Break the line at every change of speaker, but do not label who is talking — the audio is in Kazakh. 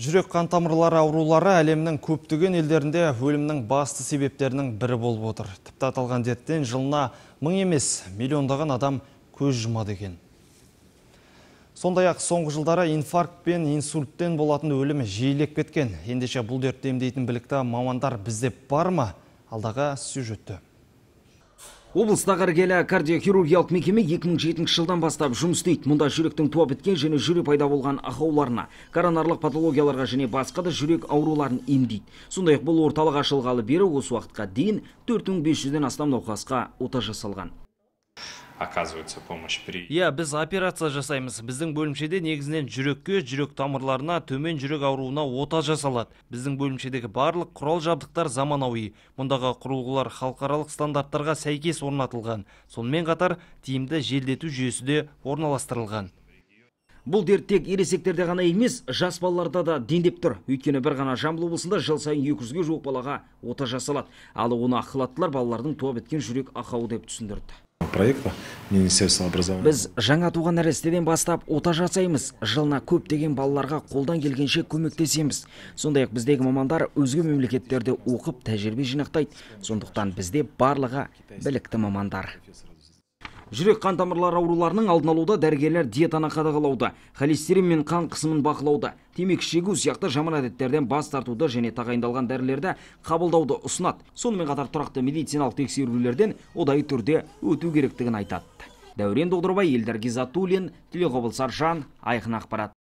Жүрек қан тамырлары аурулары әлемнің көптіген елдерінде өлімнің басты себептерінің бірі болып отыр. Тіпті аталған дерттен жылына мың емес миллиондаған адам көз жұмады екен. Сондай ақ соңғы жылдары инфаркт пен инсульттен болатын өлімі жиілеп кеткен. Ендеше бұл дертті емдейтін білікті мамандар бізде бар ма? Алдағы сюжетті облыстағы іргелі кардиохирургиялық мекеме 2007
жылдан бастап жұмыс істейді мұнда жүректің туа біткен және жүре пайда болған ақауларына коронарлық патологияларға және басқа да жүрек ауруларын емдейді сондай ақ бұл орталық ашылғалы бері осы уақытқа дейін 4500-ден астам науқасқа ота жасалған
оказывается помощь при иә біз операция жасаймыз біздің бөлімшеде негізінен жүрекке жүрек тамырларына төмен жүрек ауруына ота жасалады біздің бөлімшедегі барлық құрал жабдықтар заманауи мұндағы құрылғылар халықаралық стандарттарға сәйкес орнатылған сонымен қатар тиімді желдету жүйесі де орналастырылған Бұл дерт тек ересектерде ғана емес, жас балаларда
да дендеп тұр. Өйткені бір ғана Жамбыл облысында жыл сайын 200-ге жуық балаға ота жасалады. Ал оны ақылаттылар балалардың туа біткен жүрек ақауы деп түсіндірді Министерство Біз жаңа туған нәрестеден бастап ота жасаймыз. Жылына көптеген балаларға қолдан келгенше көмектесеміз. Сондай ақ біздегі мамандар өзге мемлекеттерде оқып тәжірибе жинақтайды. Сондықтан бізде барлығы білікті мамандар жүрек қан тамырлары ауруларының алдын алуда дәрігерлер диетаны қадағалауды холестерин мен қан қысымын бақылауды темекі шегу сияқты жаман әдеттерден бас тартуды және тағайындалған дәрілерді қабылдауды ұсынады сонымен қатар тұрақты медициналық тексерулерден ұдайы түрде өту керектігін айтады дәурен доғдырбай елдар гизатуллин тілеуқабыл саржан айқын ақпарат